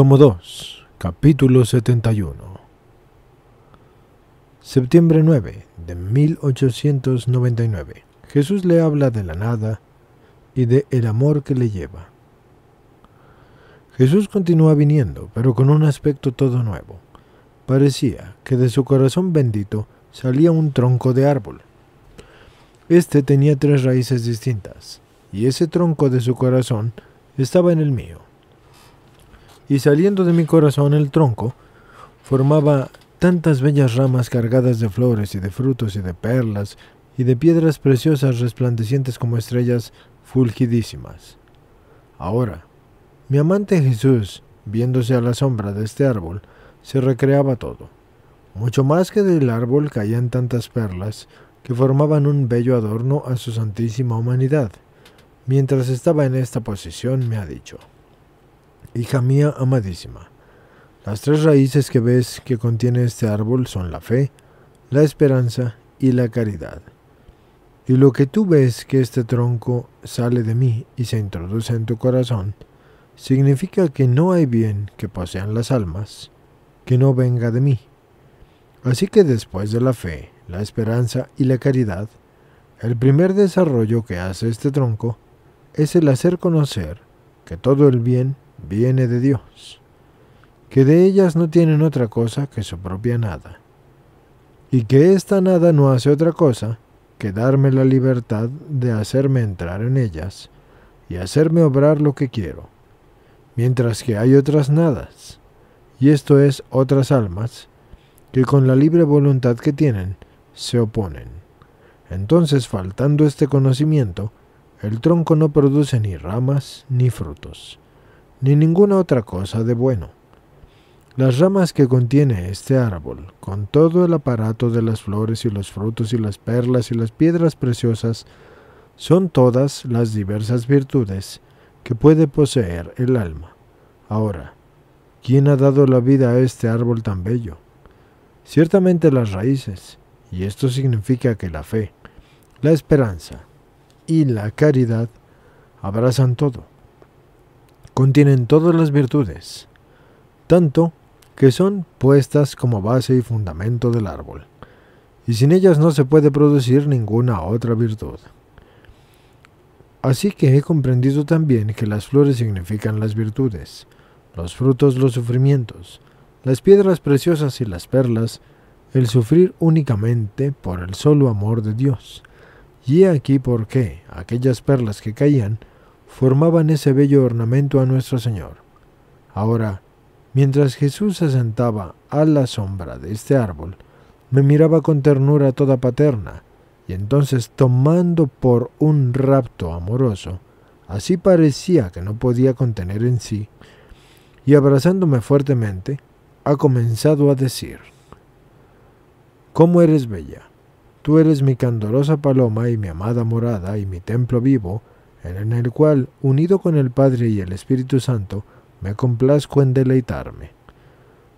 Tomo 2, capítulo 71. Septiembre 9 de 1899. Jesús le habla de la nada y de el amor que le lleva. Jesús continúa viniendo, pero con un aspecto todo nuevo. Parecía que de su corazón bendito salía un tronco de árbol. Este tenía tres raíces distintas, y ese tronco de su corazón estaba en el mío y saliendo de mi corazón el tronco, formaba tantas bellas ramas cargadas de flores y de frutos y de perlas y de piedras preciosas resplandecientes como estrellas fulgidísimas. Ahora, mi amante Jesús, viéndose a la sombra de este árbol, se recreaba todo. Mucho más que del árbol caían tantas perlas que formaban un bello adorno a su santísima humanidad. Mientras estaba en esta posición me ha dicho, Hija mía amadísima, las tres raíces que ves que contiene este árbol son la fe, la esperanza y la caridad. Y lo que tú ves que este tronco sale de mí y se introduce en tu corazón, significa que no hay bien que posean las almas, que no venga de mí. Así que después de la fe, la esperanza y la caridad, el primer desarrollo que hace este tronco es el hacer conocer que todo el bien viene de Dios, que de ellas no tienen otra cosa que su propia nada, y que esta nada no hace otra cosa que darme la libertad de hacerme entrar en ellas y hacerme obrar lo que quiero, mientras que hay otras nadas, y esto es otras almas, que con la libre voluntad que tienen se oponen. Entonces, faltando este conocimiento, el tronco no produce ni ramas ni frutos ni ninguna otra cosa de bueno. Las ramas que contiene este árbol, con todo el aparato de las flores y los frutos y las perlas y las piedras preciosas, son todas las diversas virtudes que puede poseer el alma. Ahora, ¿quién ha dado la vida a este árbol tan bello? Ciertamente las raíces, y esto significa que la fe, la esperanza y la caridad abrazan todo contienen todas las virtudes, tanto que son puestas como base y fundamento del árbol, y sin ellas no se puede producir ninguna otra virtud. Así que he comprendido también que las flores significan las virtudes, los frutos los sufrimientos, las piedras preciosas y las perlas, el sufrir únicamente por el solo amor de Dios. Y he aquí por qué aquellas perlas que caían formaban ese bello ornamento a nuestro Señor. Ahora, mientras Jesús se sentaba a la sombra de este árbol, me miraba con ternura toda paterna, y entonces tomando por un rapto amoroso, así parecía que no podía contener en sí, y abrazándome fuertemente, ha comenzado a decir, ¿Cómo eres bella? Tú eres mi candorosa paloma y mi amada morada y mi templo vivo, en el cual, unido con el Padre y el Espíritu Santo, me complazco en deleitarme.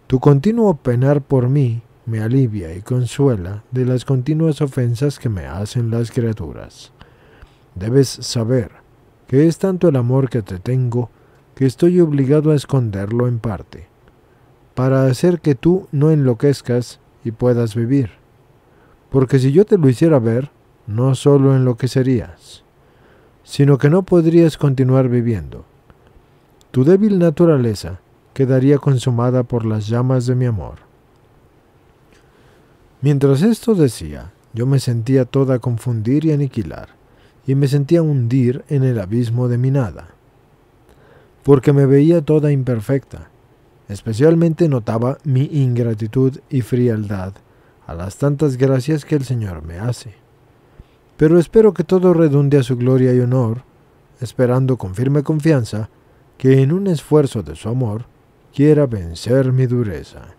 Tu continuo penar por mí me alivia y consuela de las continuas ofensas que me hacen las criaturas. Debes saber que es tanto el amor que te tengo que estoy obligado a esconderlo en parte, para hacer que tú no enloquezcas y puedas vivir. Porque si yo te lo hiciera ver, no solo enloquecerías, sino que no podrías continuar viviendo. Tu débil naturaleza quedaría consumada por las llamas de mi amor. Mientras esto decía, yo me sentía toda confundir y aniquilar, y me sentía hundir en el abismo de mi nada, porque me veía toda imperfecta. Especialmente notaba mi ingratitud y frialdad a las tantas gracias que el Señor me hace pero espero que todo redunde a su gloria y honor, esperando con firme confianza que en un esfuerzo de su amor quiera vencer mi dureza.